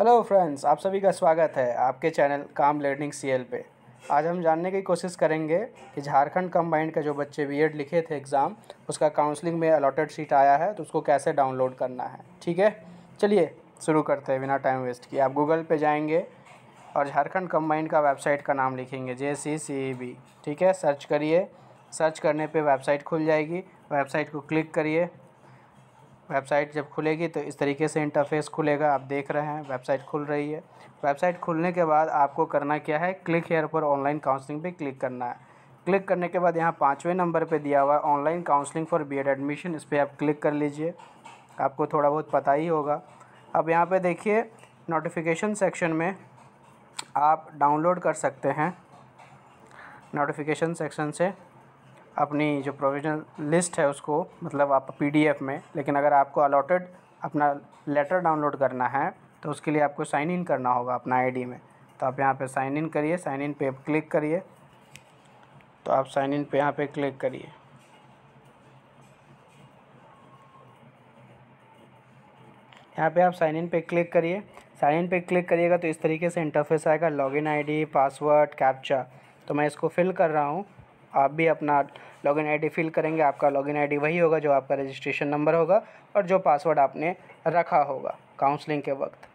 hello friends आप सभी का स्वागत है आपके चैनल काम लर्निंग सीएल पे आज हम जानने की कोशिश करेंगे कि झारखंड कम्बाइंड का जो बच्चे बीएड लिखे थे एग्ज़ाम उसका काउंसलिंग में अलॉटेड सीट आया है तो उसको कैसे डाउनलोड करना है ठीक है चलिए शुरू करते हैं बिना टाइम वेस्ट किए आप गूगल पे जाएंगे और झारखंड कम्बाइंड का वेबसाइट का नाम लिखेंगे जे सी सी बी ठीक है सर्च करिए सर्च करने पर वेबसाइट खुल जाएगी वेबसाइट को क्लिक करिए वेबसाइट जब खुलेगी तो इस तरीके से इंटरफेस खुलेगा आप देख रहे हैं वेबसाइट खुल रही है वेबसाइट खुलने के बाद आपको करना क्या है क्लिक हेयर पर ऑनलाइन काउंसलिंग पे क्लिक करना है क्लिक करने के बाद यहाँ पाँचवें नंबर पे दिया हुआ है online counselling for BEd admission इस पर आप क्लिक कर लीजिए आपको थोड़ा बहुत पता ही होगा अब यहाँ पर देखिए नोटिफिकेशन सेक्शन में आप डाउनलोड कर सकते हैं नोटिफिकेशन सेक्शन से अपनी जो प्रोविजनल लिस्ट है उसको मतलब आप पीडीएफ में लेकिन अगर आपको अलॉटेड अपना लेटर डाउनलोड करना है तो उसके लिए आपको साइन इन करना होगा अपना आईडी में तो आप यहाँ पे साइन इन करिए साइन इन पे क्लिक करिए तो आप साइन इन पे यहाँ पे क्लिक करिए यहाँ पे आप साइन इन पे क्लिक करिए साइन इन पे क्लिक करिएगा तो इस तरीके से इंटरफेस आएगा लॉगिन आईडी पासवर्ड कैप्चा तो मैं इसको फिल कर रहा हूँ आप भी अपना लॉगिन आईडी फिल करेंगे आपका लॉगिन आईडी वही होगा जो आपका रजिस्ट्रेशन नंबर होगा और जो पासवर्ड आपने रखा होगा काउंसलिंग के वक्त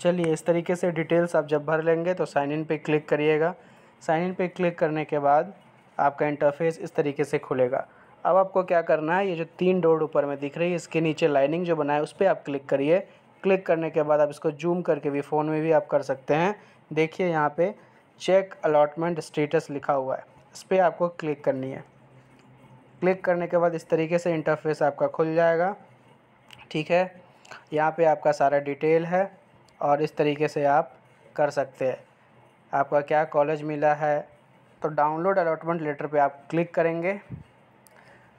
चलिए इस तरीके से डिटेल्स आप जब भर लेंगे तो साइन इन पे क्लिक करिएगा साइन इन पे क्लिक करने के बाद आपका इंटरफेस इस तरीके से खुलेगा अब आपको क्या करना है ये जो तीन डोर ऊपर में दिख रही है इसके नीचे लाइनिंग जो बनाए उस पर आप क्लिक करिए क्लिक करने के बाद आप इसको जूम करके भी फ़ोन में भी आप कर सकते हैं देखिए यहाँ पर चेक अलाटमेंट स्टेटस लिखा हुआ है इस पर आपको क्लिक करनी है क्लिक करने के बाद इस तरीके से इंटरफेस आपका खुल जाएगा ठीक है यहाँ पे आपका सारा डिटेल है और इस तरीके से आप कर सकते हैं आपका क्या कॉलेज मिला है तो डाउनलोड अलाटमेंट लेटर पे आप क्लिक करेंगे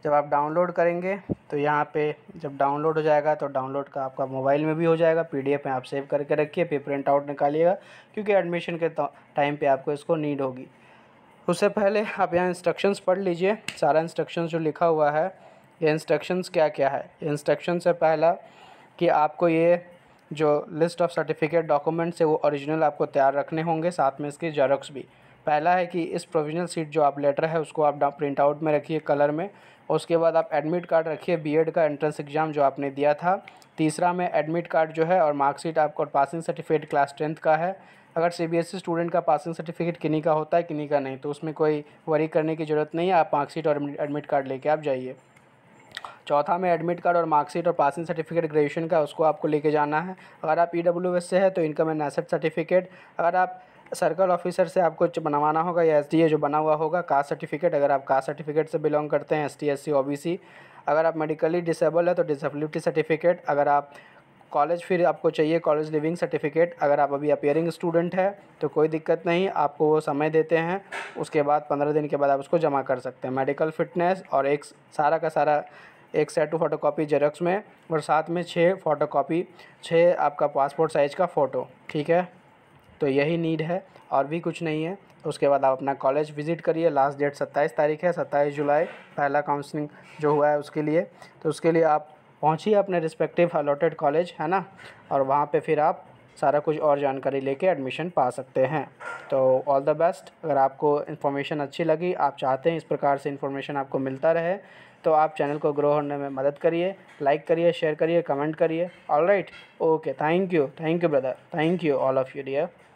जब आप डाउनलोड करेंगे तो यहाँ पे जब डाउनलोड हो जाएगा तो डाउनलोड का आपका मोबाइल में भी हो जाएगा पीडीएफ में आप सेव करके रखिए फिर प्रिंट आउट निकालिएगा क्योंकि एडमिशन के तो, टाइम पे आपको इसको नीड होगी उससे पहले आप यहाँ इंस्ट्रक्शंस पढ़ लीजिए सारा इंस्ट्रक्शंस जो लिखा हुआ है ये इंस्ट्रक्शंस क्या क्या है इंस्ट्रक्शन से पहला कि आपको ये जो लिस्ट ऑफ सर्टिफिकेट डॉक्यूमेंट्स है वो ओरिजिनल आपको तैयार रखने होंगे साथ में इसके जेरोक्स भी पहला है कि इस प्रोविजनल सीट जो आप लेटर है उसको आप प्रिंट आउट में रखिए कलर में और उसके बाद आप एडमिट कार्ड रखिए बीएड का एंट्रेंस एग्ज़ाम जो आपने दिया था तीसरा में एडमिट कार्ड जो है और मार्कशीट आपका और पासिंग सर्टिफिकेट क्लास टेंथ का है अगर सीबीएसई स्टूडेंट e का पासिंग सर्टिफिकेट किन्हीं का होता है किन्हीं का नहीं तो उसमें कोई वरी करने की ज़रूरत नहीं है आप मार्कशीट और एडमिट कार्ड लेके आप जाइए चौथा में एडमिट कार्ड और मार्कशीट और पासिंग सर्टिफिकेट ग्रेजुएशन का उसको आपको लेके जाना है अगर आप ई e से है तो इनकम एंड एसेट सर्टिफिकेट अगर आप सर्कल ऑफिसर से आपको बनवाना होगा या एस जो बना हुआ होगा कास्ट सर्टिफिकेट अगर आप कास्ट सर्टिफिकेट से बिलोंग करते हैं एस टी एस अगर आप मेडिकली डिसेबल है तो डिसेबिलिटी सर्टिफिकेट अगर आप कॉलेज फिर आपको चाहिए कॉलेज लिविंग सर्टिफिकेट अगर आप अभी अपेयरिंग स्टूडेंट है तो कोई दिक्कत नहीं आपको वो समय देते हैं उसके बाद पंद्रह दिन के बाद आप उसको जमा कर सकते हैं मेडिकल फिटनेस और एक सारा का सारा एक सेट फोटो कापी जेरोक्स में और साथ में छः फोटो कापी छः आपका पासपोर्ट साइज़ का फ़ोटो ठीक है तो यही नीड है और भी कुछ नहीं है उसके बाद आप अपना कॉलेज विज़िट करिए लास्ट डेट सत्ताईस तारीख है सत्ताईस जुलाई पहला काउंसलिंग जो हुआ है उसके लिए तो उसके लिए आप पहुँचिए अपने रिस्पेक्टिव अलॉटेड कॉलेज है ना और वहाँ पर फिर आप सारा कुछ और जानकारी लेके एडमिशन पा सकते हैं तो ऑल द बेस्ट अगर आपको इन्फॉर्मेशन अच्छी लगी आप चाहते हैं इस प्रकार से इन्फॉर्मेशन आपको मिलता रहे तो आप चैनल को ग्रो होने में मदद करिए लाइक करिए शेयर करिए कमेंट करिए all right okay thank you thank you brother thank you all of you dear